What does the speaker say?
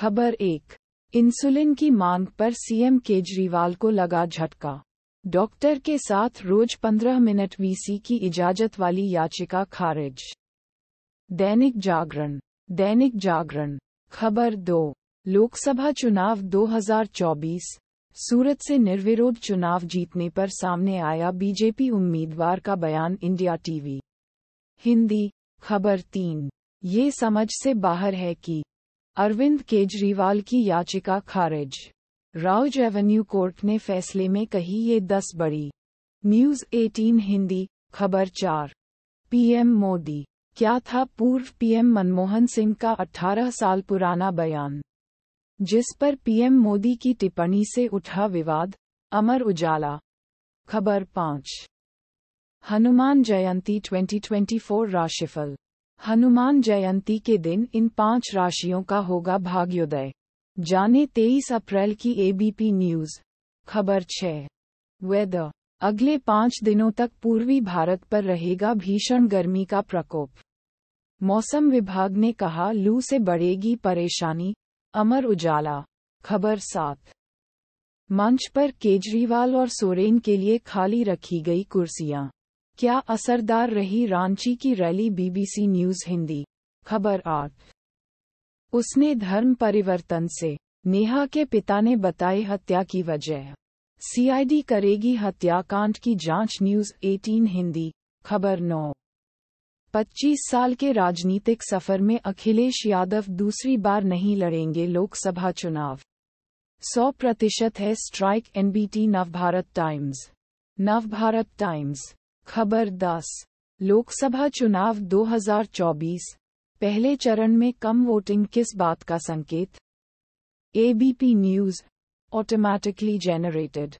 खबर एक इंसुलिन की मांग पर सीएम केजरीवाल को लगा झटका डॉक्टर के साथ रोज पंद्रह मिनट वीसी की इजाजत वाली याचिका खारिज दैनिक जागरण दैनिक जागरण खबर दो लोकसभा चुनाव 2024 सूरत से निर्विरोध चुनाव जीतने पर सामने आया बीजेपी उम्मीदवार का बयान इंडिया टीवी हिंदी खबर तीन ये समझ से बाहर है कि अरविंद केजरीवाल की याचिका खारिज राउज एवेन्यू कोर्ट ने फैसले में कही ये दस बड़ी न्यूज 18 हिंदी खबर चार पीएम मोदी क्या था पूर्व पीएम मनमोहन सिंह का 18 साल पुराना बयान जिस पर पीएम मोदी की टिप्पणी से उठा विवाद अमर उजाला खबर पाँच हनुमान जयंती 2024 राशिफल हनुमान जयंती के दिन इन पांच राशियों का होगा भाग्योदय जाने 23 अप्रैल की एबीपी न्यूज खबर छः वेदर अगले पाँच दिनों तक पूर्वी भारत पर रहेगा भीषण गर्मी का प्रकोप मौसम विभाग ने कहा लू से बढ़ेगी परेशानी अमर उजाला खबर सात मंच पर केजरीवाल और सोरेन के लिए खाली रखी गई कुर्सियां क्या असरदार रही रांची की रैली बीबीसी न्यूज हिंदी खबर आठ उसने धर्म परिवर्तन से नेहा के पिता ने बताई हत्या की वजह सीआईडी करेगी हत्याकांड की जांच न्यूज 18 हिंदी खबर नौ 25 साल के राजनीतिक सफर में अखिलेश यादव दूसरी बार नहीं लड़ेंगे लोकसभा चुनाव 100 प्रतिशत है strike NBT Navbharat Times Navbharat Times खबर 10 लोकसभा चुनाव 2024 पहले चरण में कम वोटिंग किस बात का संकेत एबीपी न्यूज ऑटोमैटिकली जेनरेटेड